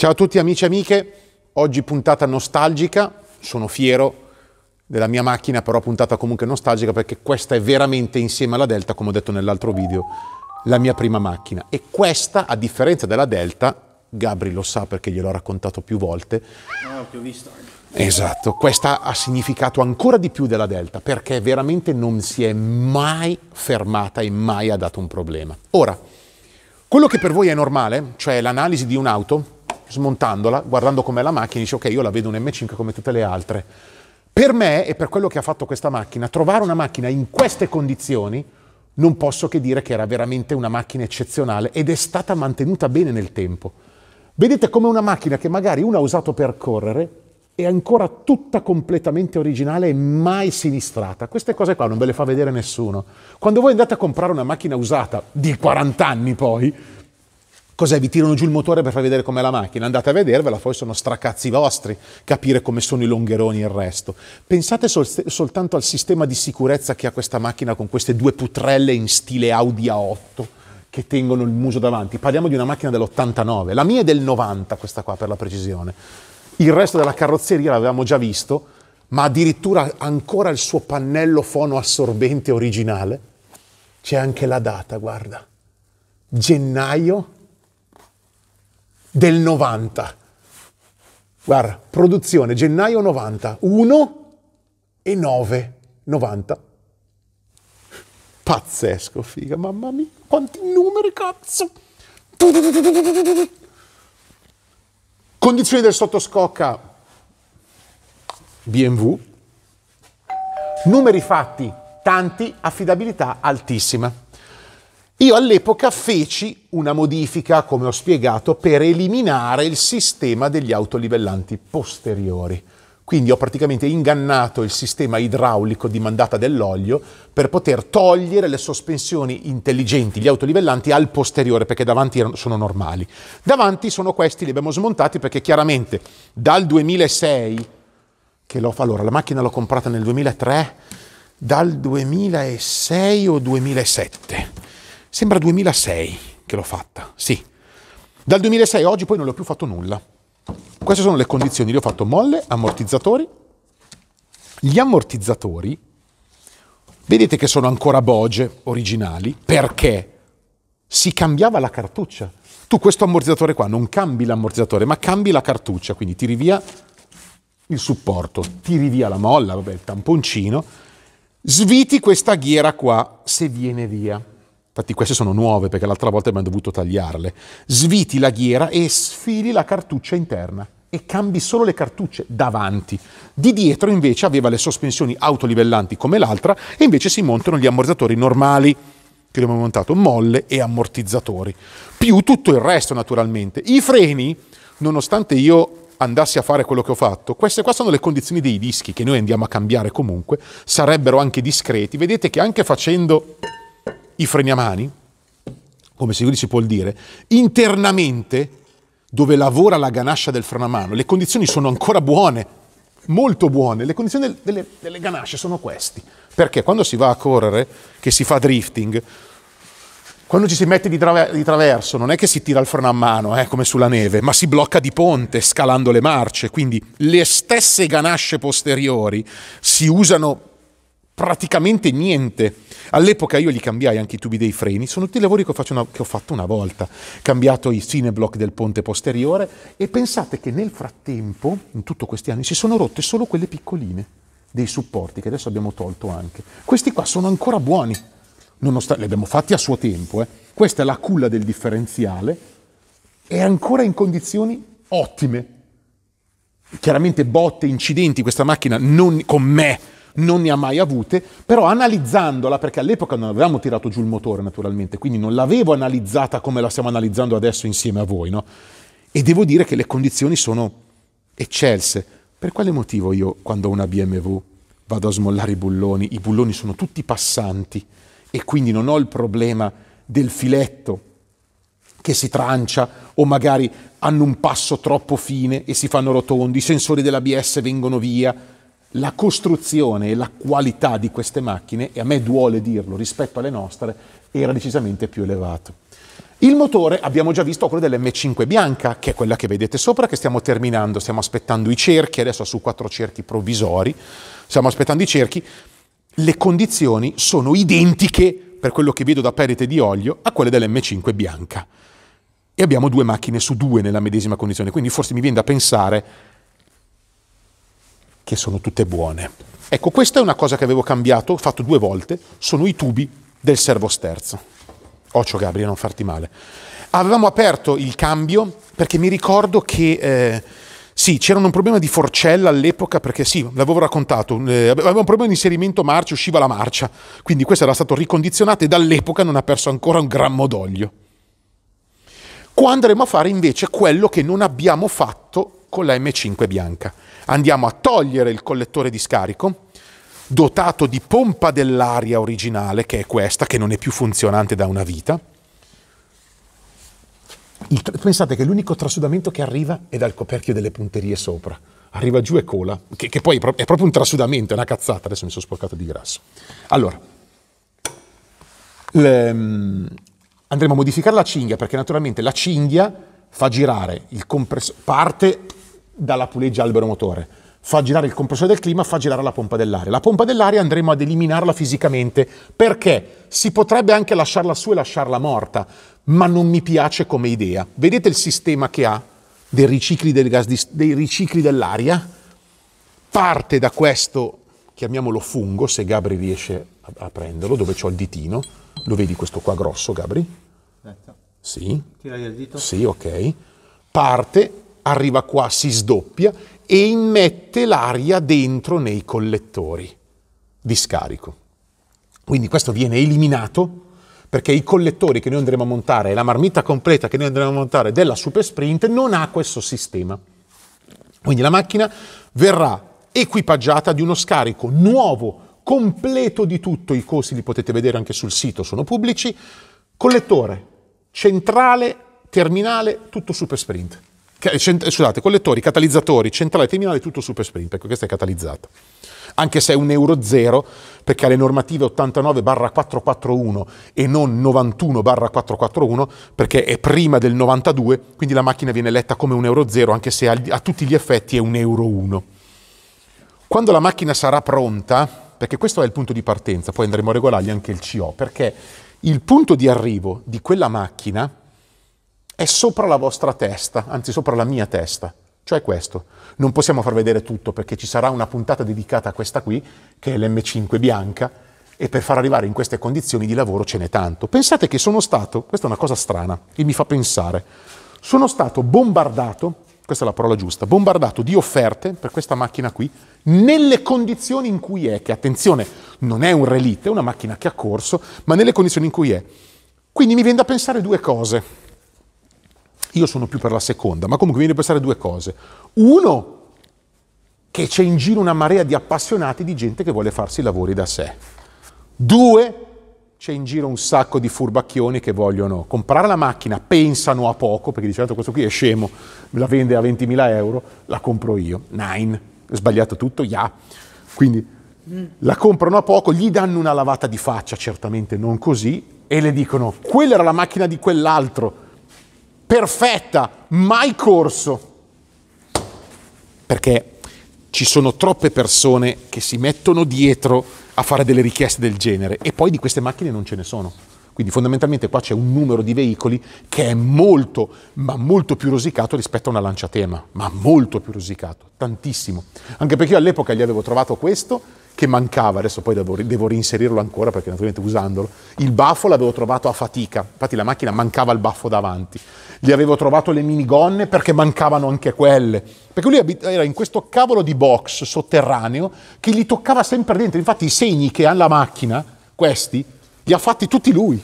Ciao a tutti amici e amiche, oggi puntata nostalgica, sono fiero della mia macchina, però puntata comunque nostalgica perché questa è veramente insieme alla Delta, come ho detto nell'altro video, la mia prima macchina. E questa, a differenza della Delta, Gabri lo sa perché gliel'ho raccontato più volte. No, ah, ti ho visto. Esatto, questa ha significato ancora di più della Delta perché veramente non si è mai fermata e mai ha dato un problema. Ora, quello che per voi è normale, cioè l'analisi di un'auto, smontandola, guardando com'è la macchina, dice ok, io la vedo un M5 come tutte le altre. Per me e per quello che ha fatto questa macchina, trovare una macchina in queste condizioni non posso che dire che era veramente una macchina eccezionale ed è stata mantenuta bene nel tempo. Vedete come una macchina che magari uno ha usato per correre è ancora tutta completamente originale e mai sinistrata. Queste cose qua non ve le fa vedere nessuno. Quando voi andate a comprare una macchina usata di 40 anni poi, Cos'è? Vi tirano giù il motore per far vedere com'è la macchina? Andate a vedervela, poi sono stracazzi vostri capire come sono i longheroni e il resto. Pensate sol- soltanto al sistema di sicurezza che ha questa macchina con queste due putrelle in stile Audi A8 che tengono il muso davanti. Parliamo di una macchina dell'89, la mia è del 90 questa qua per la precisione. Il resto della carrozzeria l'avevamo già visto, ma addirittura ancora il suo pannello fono assorbente originale. C'è anche la data, guarda. Gennaio del 90. Guarda, produzione gennaio 90, 1 e 9, 90. Pazzesco, figa, mamma mia, quanti numeri, cazzo! Condizioni del sottoscocca BMW. Numeri fatti, tanti, affidabilità altissima. Io all'epoca feci una modifica, come ho spiegato, per eliminare il sistema degli autolivellanti posteriori. Quindi ho praticamente ingannato il sistema idraulico di mandata dell'olio per poter togliere le sospensioni intelligenti, gli autolivellanti, al posteriore, perché davanti sono normali. Davanti sono questi, li abbiamo smontati perché chiaramente dal 2006, che l'ho, allora la macchina l'ho comprata nel 2003, dal 2006 o 2007 sembra 2006 che l'ho fatta, sì. Dal 2006 a oggi poi non le ho più fatto nulla. Queste sono le condizioni, le ho fatto molle, ammortizzatori. Gli ammortizzatori, vedete che sono ancora Boge originali, perché si cambiava la cartuccia. Tu questo ammortizzatore qua non cambi l'ammortizzatore, ma cambi la cartuccia, quindi tiri via il supporto, tiri via la molla, vabbè, il tamponcino, sviti questa ghiera qua se viene via. Infatti queste sono nuove perché l'altra volta abbiamo dovuto tagliarle. Sviti la ghiera e sfili la cartuccia interna e cambi solo le cartucce davanti. Di dietro invece aveva le sospensioni autolivellanti come l'altra e invece si montano gli ammortizzatori normali che abbiamo montato, molle e ammortizzatori, più tutto il resto naturalmente. I freni, nonostante io andassi a fare quello che ho fatto, queste qua sono le condizioni dei dischi che noi andiamo a cambiare comunque, sarebbero anche discreti, vedete che anche facendo i freniamani, come si, si può dire, internamente, dove lavora la ganascia del frenamano, le condizioni sono ancora buone, molto buone. Le condizioni del, delle, delle ganasce sono queste. Perché quando si va a correre, che si fa drifting, quando ci si mette di, traver- di, traverso non è che si tira il freno a mano, eh, come sulla neve, ma si blocca di ponte scalando le marce, quindi le stesse ganasce posteriori si usano praticamente niente. All'epoca io gli cambiai anche i tubi dei freni, sono tutti i lavori che ho, una, che ho fatto una volta, cambiato i cineblock del ponte posteriore e pensate che nel frattempo, in tutti questi anni, si sono rotte solo quelle piccoline dei supporti che adesso abbiamo tolto anche. Questi qua sono ancora buoni, nonostante, li abbiamo fatti a suo tempo. Eh. Questa è la culla del differenziale, è ancora in condizioni ottime. Chiaramente botte, incidenti, questa macchina non con me non ne ha mai avute, però analizzandola, perché all'epoca non avevamo tirato giù il motore naturalmente, quindi non l'avevo analizzata come la stiamo analizzando adesso insieme a voi, no? E devo dire che le condizioni sono eccelse. Per quale motivo io quando ho una BMW vado a smollare i bulloni, i bulloni sono tutti passanti e quindi non ho il problema del filetto che si trancia o magari hanno un passo troppo fine e si fanno rotondi, i sensori dell'ABS vengono via la costruzione e la qualità di queste macchine, e a me duole dirlo rispetto alle nostre, era decisamente più elevato. Il motore abbiamo già visto quello dell'M5 bianca, che è quella che vedete sopra, che stiamo terminando, stiamo aspettando i cerchi, adesso su quattro cerchi provvisori, stiamo aspettando i cerchi, le condizioni sono identiche, per quello che vedo da perite di olio, a quelle dell'M5 bianca. E abbiamo due macchine su due nella medesima condizione, quindi forse mi viene da pensare che sono tutte buone. Ecco, questa è una cosa che avevo cambiato, ho fatto due volte, sono i tubi del servosterzo. sterzo. Occio Gabriele, non farti male. Avevamo aperto il cambio perché mi ricordo che... Eh, sì, c'era un problema di forcella all'epoca perché sì, l'avevo raccontato, eh, aveva un problema di inserimento marcia, usciva la marcia, quindi questo era stato ricondizionato e dall'epoca non ha perso ancora un grammo d'olio. Qua andremo a fare invece quello che non abbiamo fatto con la M5 bianca. Andiamo a togliere il collettore di scarico dotato di pompa dell'aria originale, che è questa, che non è più funzionante da una vita. Il, pensate che l'unico trasudamento che arriva è dal coperchio delle punterie sopra. Arriva giù e cola, che, che poi è, pro- è proprio un trasudamento, è una cazzata, adesso mi sono sporcato di grasso. Allora, le, andremo a modificare la cinghia, perché naturalmente la cinghia fa girare il compressore, parte dalla puleggia albero motore. Fa girare il compressore del clima, fa girare la pompa dell'aria. La pompa dell'aria andremo ad eliminarla fisicamente perché si potrebbe anche lasciarla su e lasciarla morta, ma non mi piace come idea. Vedete il sistema che ha dei ricicli, del gas, dei ricicli dell'aria? Parte da questo, chiamiamolo fungo, se Gabri riesce a prenderlo, dove ho il ditino. Lo vedi questo qua grosso, Gabri? Sì. Tira il dito. Sì, ok. Parte arriva qua, si sdoppia e immette l'aria dentro nei collettori di scarico. Quindi questo viene eliminato perché i collettori che noi andremo a montare e la marmitta completa che noi andremo a montare della Super Sprint non ha questo sistema. Quindi la macchina verrà equipaggiata di uno scarico nuovo, completo di tutto, i costi li potete vedere anche sul sito, sono pubblici, collettore, centrale, terminale, tutto Super Sprint scusate, collettori, catalizzatori, centrale terminale, tutto super sprint, perché questa è catalizzata. Anche se è un euro zero, perché ha le normative 89-441 e non 91-441, perché è prima del 92, quindi la macchina viene letta come un euro zero, anche se a tutti gli effetti è un euro 1. Quando la macchina sarà pronta, perché questo è il punto di partenza, poi andremo a regolargli anche il CO, perché il punto di arrivo di quella macchina è sopra la vostra testa, anzi sopra la mia testa. Cioè questo. Non possiamo far vedere tutto perché ci sarà una puntata dedicata a questa qui, che è l'M5 bianca, e per far arrivare in queste condizioni di lavoro ce n'è tanto. Pensate che sono stato, questa è una cosa strana e mi fa pensare, sono stato bombardato, questa è la parola giusta, bombardato di offerte per questa macchina qui, nelle condizioni in cui è, che attenzione, non è un relitto, è una macchina che ha corso, ma nelle condizioni in cui è. Quindi mi viene da pensare due cose. Io sono più per la seconda, ma comunque viene a pensare due cose. Uno, che c'è in giro una marea di appassionati di gente che vuole farsi i lavori da sé. Due, c'è in giro un sacco di furbacchioni che vogliono comprare la macchina, pensano a poco, perché dicendo questo qui è scemo, me la vende a 20.000 euro, la compro io. Nine, sbagliato tutto, ya. Yeah. Quindi la comprano a poco, gli danno una lavata di faccia, certamente non così, e le dicono, quella era la macchina di quell'altro, perfetta, mai corso. Perché ci sono troppe persone che si mettono dietro a fare delle richieste del genere e poi di queste macchine non ce ne sono. Quindi fondamentalmente qua c'è un numero di veicoli che è molto, ma molto più rosicato rispetto a una lanciatema, ma molto più rosicato, tantissimo. Anche perché io all'epoca gli avevo trovato questo, che mancava, adesso poi devo, devo, reinserirlo ancora perché naturalmente usandolo, il baffo l'avevo trovato a fatica, infatti la macchina mancava il baffo davanti, gli avevo trovato le minigonne perché mancavano anche quelle, perché lui era in questo cavolo di box sotterraneo che gli toccava sempre dentro, infatti i segni che ha la macchina, questi, li ha fatti tutti lui,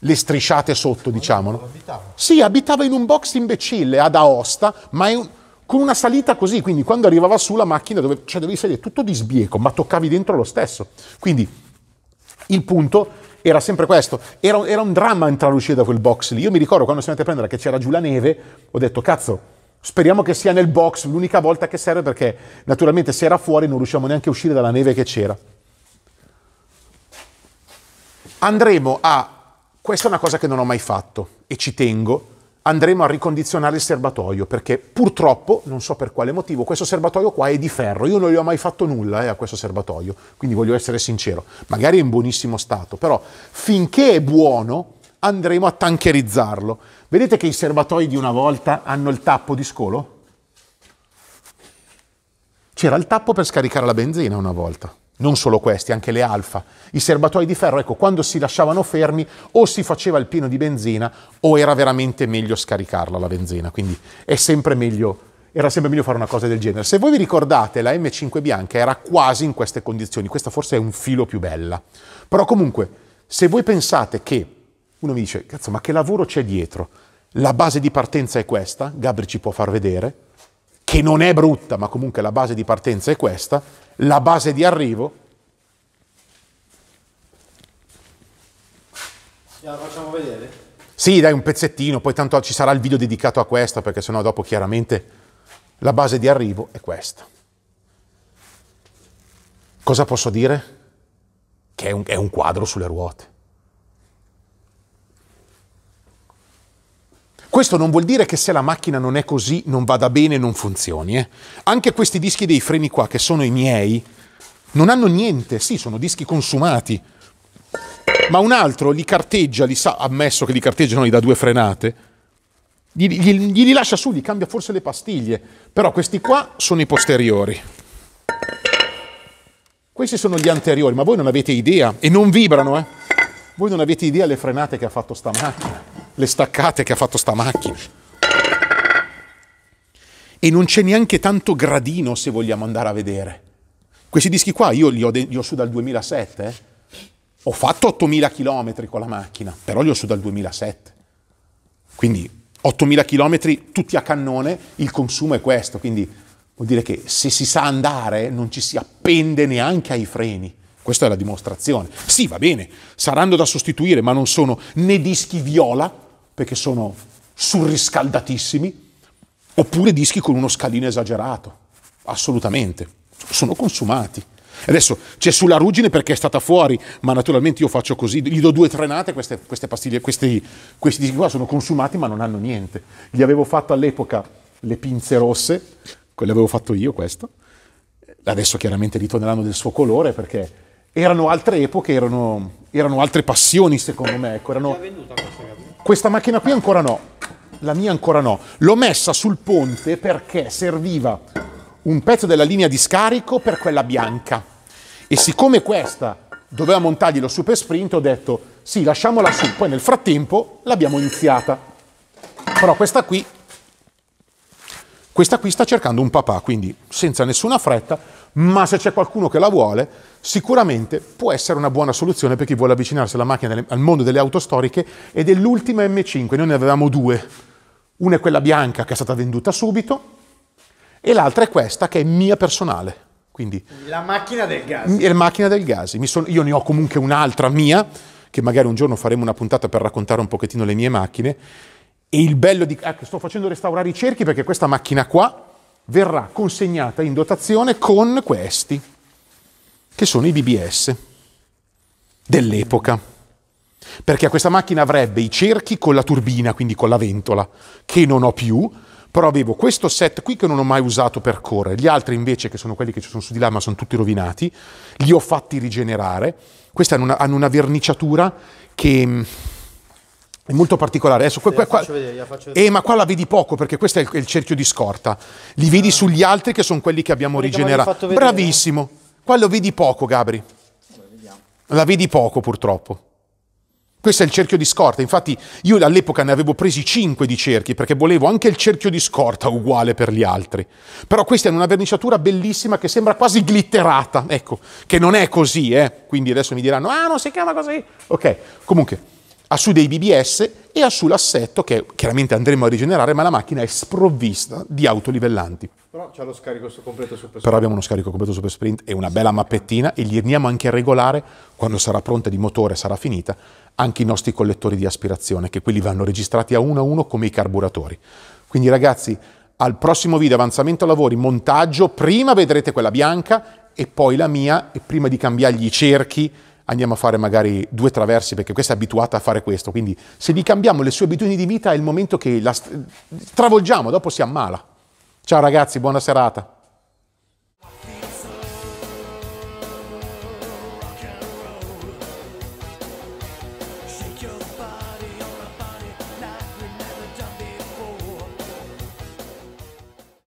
le strisciate sotto diciamo. Sì, abitava in un box imbecille ad Aosta, ma è un con una salita così, quindi quando arrivava su la macchina dove, cioè dovevi salire tutto di sbieco, ma toccavi dentro lo stesso. Quindi il punto era sempre questo, era, era un dramma entrare e uscire da quel box lì. Io mi ricordo quando sono andato a prendere che c'era giù la neve, ho detto cazzo, Speriamo che sia nel box l'unica volta che serve perché naturalmente se era fuori non riusciamo neanche a uscire dalla neve che c'era. Andremo a... Questa è una cosa che non ho mai fatto e ci tengo andremo a ricondizionare il serbatoio perché purtroppo, non so per quale motivo, questo serbatoio qua è di ferro, io non gli ho mai fatto nulla eh, a questo serbatoio, quindi voglio essere sincero, magari è in buonissimo stato, però finché è buono andremo a tancherizzarlo. Vedete che i serbatoi di una volta hanno il tappo di scolo? C'era il tappo per scaricare la benzina una volta. Non solo questi, anche le alfa. I serbatoi di ferro, ecco, quando si lasciavano fermi o si faceva il pieno di benzina o era veramente meglio scaricarla la benzina, quindi è sempre meglio, era sempre meglio fare una cosa del genere. Se voi vi ricordate, la M5 bianca era quasi in queste condizioni, questa forse è un filo più bella. Però comunque, se voi pensate che, uno mi dice, cazzo, ma che lavoro c'è dietro? La base di partenza è questa, Gabri ci può far vedere, che non è brutta, ma comunque la base di partenza è questa, la base di arrivo. La facciamo vedere? Sì, dai un pezzettino, poi tanto ci sarà il video dedicato a questa, perché sennò dopo chiaramente la base di arrivo è questa. Cosa posso dire? Che è un, è un quadro sulle ruote. Questo non vuol dire che se la macchina non è così, non vada bene, non funzioni. Eh? Anche questi dischi dei freni qua, che sono i miei, non hanno niente. Sì, sono dischi consumati. Ma un altro li carteggia, li sa, ammesso che li carteggiano, gli dà due frenate. Gli, gli, gli lascia su, gli cambia forse le pastiglie. Però questi qua sono i posteriori. Questi sono gli anteriori, ma voi non avete idea. E non vibrano, eh? Voi non avete idea le frenate che ha fatto sta macchina le staccate che ha fatto sta macchina. E non c'è neanche tanto gradino se vogliamo andare a vedere. Questi dischi qua io li ho, de- li ho su dal 2007, eh. ho fatto 8000 km con la macchina, però li ho su dal 2007. Quindi 8000 km tutti a cannone, il consumo è questo, quindi vuol dire che se si sa andare non ci si appende neanche ai freni. Questa è la dimostrazione. Sì, va bene, saranno da sostituire, ma non sono né dischi viola, perché sono surriscaldatissimi, oppure dischi con uno scalino esagerato. Assolutamente. Sono consumati. Adesso c'è sulla ruggine perché è stata fuori, ma naturalmente io faccio così, gli do due trenate, queste, queste pastiglie, questi, questi dischi qua sono consumati ma non hanno niente. Gli avevo fatto all'epoca le pinze rosse, quelle avevo fatto io questo, adesso chiaramente ritorneranno del suo colore perché erano altre epoche, erano, erano altre passioni secondo me. Ecco, erano... Questa macchina qui ancora no, la mia ancora no. L'ho messa sul ponte perché serviva un pezzo della linea di scarico per quella bianca. E siccome questa doveva montargli lo super sprint, ho detto sì, lasciamola su. Poi nel frattempo l'abbiamo iniziata. Però questa qui, questa qui sta cercando un papà, quindi senza nessuna fretta ma se c'è qualcuno che la vuole, sicuramente può essere una buona soluzione per chi vuole avvicinarsi alla macchina al mondo delle auto storiche ed è l'ultima M5, noi ne avevamo due. Una è quella bianca che è stata venduta subito e l'altra è questa che è mia personale. Quindi, la macchina del gas. la macchina del gas. Sono, io ne ho comunque un'altra mia, che magari un giorno faremo una puntata per raccontare un pochettino le mie macchine. E il bello di... Ecco, sto facendo restaurare i cerchi perché questa macchina qua verrà consegnata in dotazione con questi, che sono i BBS dell'epoca. Perché questa macchina avrebbe i cerchi con la turbina, quindi con la ventola, che non ho più, però avevo questo set qui che non ho mai usato per correre, gli altri invece che sono quelli che ci sono su di là ma sono tutti rovinati, li ho fatti rigenerare, questi hanno una, hanno una verniciatura che è molto particolare. Adesso, qua, qua, faccio eh, vedere, faccio vedere. eh, ma qua la vedi poco perché questo è il, il cerchio di scorta. Li vedi ah. sugli altri che sono quelli che abbiamo Quelli rigenerato. Bravissimo. Qua lo vedi poco, Gabri. La vedi poco, purtroppo. Questo è il cerchio di scorta. Infatti, io all'epoca ne avevo presi 5 di cerchi perché volevo anche il cerchio di scorta uguale per gli altri. Però questi hanno una verniciatura bellissima che sembra quasi glitterata. Ecco, che non è così, eh. Quindi adesso mi diranno: ah, non si chiama così. Ok, comunque ha su dei BBS e ha sull'assetto che chiaramente andremo a rigenerare, ma la macchina è sprovvista di autolivellanti. Però c'è lo scarico completo super sprint. Però abbiamo uno scarico completo super sprint e una bella mappettina e gli andiamo anche a regolare, quando sarà pronta di motore, sarà finita, anche i nostri collettori di aspirazione, che quelli vanno registrati a uno a uno come i carburatori. Quindi ragazzi, al prossimo video avanzamento lavori, montaggio, prima vedrete quella bianca e poi la mia e prima di cambiargli i cerchi andiamo a fare magari due traversi perché questa è abituata a fare questo. Quindi se gli cambiamo le sue abitudini di vita è il momento che la travolgiamo, dopo si ammala. Ciao ragazzi, buona serata.